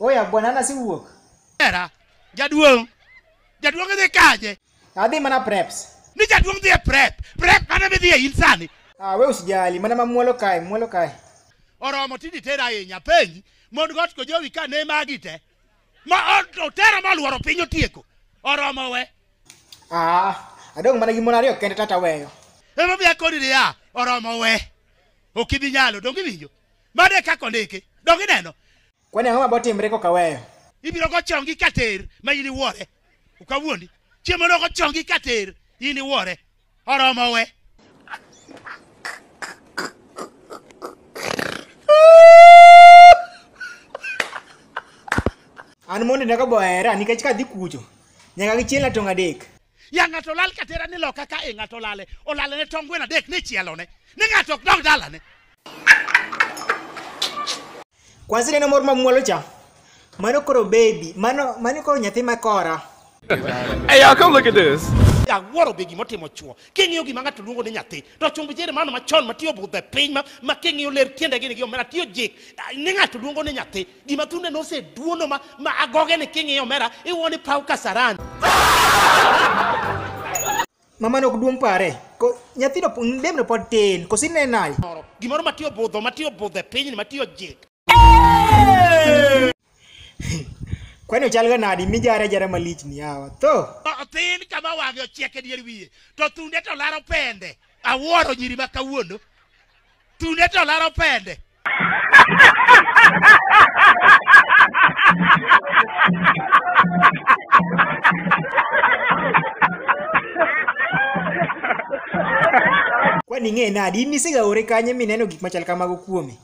Oya, bwana na si wuok. Era, jaduong. Jaduong e dhi kaje. Adhi mana preps. Ni jaduong dhi e prep. Prep mana mi dhi e il sani. Ah, we usijali, mana ma mwolo kai, mwolo kai. Oromo tidi tera ye nyapenji. Mon got ko jowi ka ne magite. Ma otero ma luoro piny otieko. Oromo we. Ah, adong mana gi mon ariyo kende tata weyo. Ema bi akodi ya, oromo we. Okibi nyalo, dongi winjo. Made kako ndike, dongi neno. kwani ang'o matimre ko kaweyo ibiro go chongi kater ma in iwuore ukawuondi chiemo no go chongi kater in iwuore oromo we an mondi nego bohera nikech kadhi kucho nyaka gichielna tong' adek ya ng'ato lal katera ni loka ka e ng'ato lale olale ne tong' gwen adek ni chielone ni ng'ato ok dog dalane Kwanza neno mor mamuolo cha. Mano koro baby. Mano mano koro nyathi makora. hey, y'all, come look at this. Awuoro bigi motimo chuo. King'iyo gima ng'ato luongo ni nyathi. To chumbi chere mano machon matiyo budho e piny ma king'iyo ler tiende gini gi omera tiyo jik. Ah, ni ng'ato luongo ni nyathi. Gima thunde nose duono ma, ma agoge ni king'iyo omera iwo ni paw kasaran. Mama no duong pare. Ko nyathino dem no pod tin. Kosi ne nai. Gimoro matiyo budho, matiyo budho e piny ni matiyo jik. Kwani uchal ga nadi mijare jare malich ni yawa tho. Athin kama wage ochieke dier wiye. To thunde to laro pende. Awuoro nyiri ma kawuono. Thunde to laro pende. Kwani ng'e nadi inisega ore kanye mineno gik machal kamago kuome.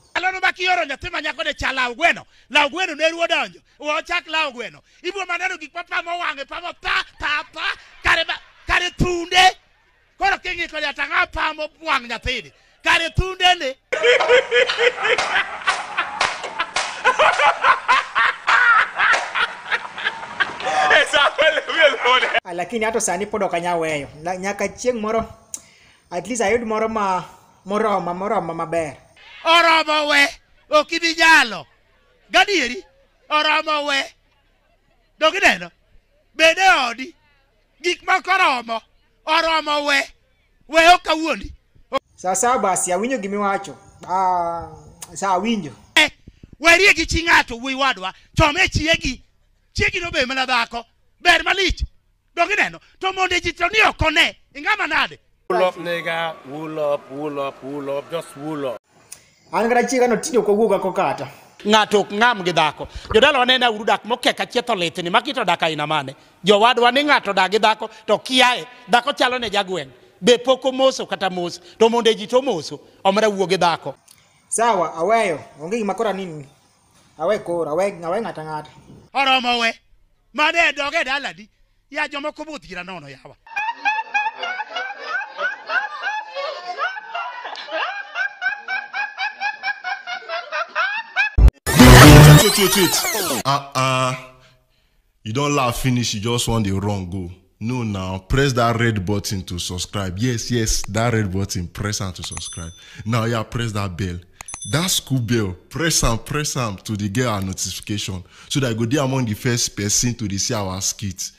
kioro nyathi ma nyako ne cha law gweno law gweno ne ruo donjo wochak law gweno ibuo maneno gik ma pamo wang'e pamo pa pa pa kare, ba, kare thunde koro king'iko nyata ng'a pamo wang' nyathini kare thunde ne ah, lakini ato sani pod ok anyaweyo nyaka chieng' moro at least ayud moro ma moroma moroma maber oromo we ok ibi nyalo gadieri oromo we dogi neno bede odi gik moko oromo oromo we weyo kawuoni sa sa basi awinjo gimiwacho ah, sa awinjo eh, werie gi chi ng'ato wuoi wadwa chome chiegi chiegi nobe mana dhako ber malich dogi neno to monde ji to ni okone ing'ama nade Wool up, nigga. Wool up, wool up, wool up. Just wool up. angra chiga no tinyo ko guga ko kata ngato ngam gi dhako jodalo wanene auru dak moke ka chetho litni makito dak aina mane jowadwa ni ng'ato dagi dhako to kiaye dhako chalo ne jagweng' be pok omoso kata mos to monde ji to moso omra wuo gi dhako sawa aweyo onge gima kora nini awe kora awe, awe ng'ata ng'ata oromo we mane doge dala di ya jomoko buthira nono yawa wait, wait, wait, wait. Uh-uh. You don't laugh finish, you just want the wrong go. No, now press that red button to subscribe. Yes, yes, that red button. Press and to subscribe. Now, yeah, press that bell. That school bell. Press and press and to the get our notification so that I go there among the first person to the see our skit.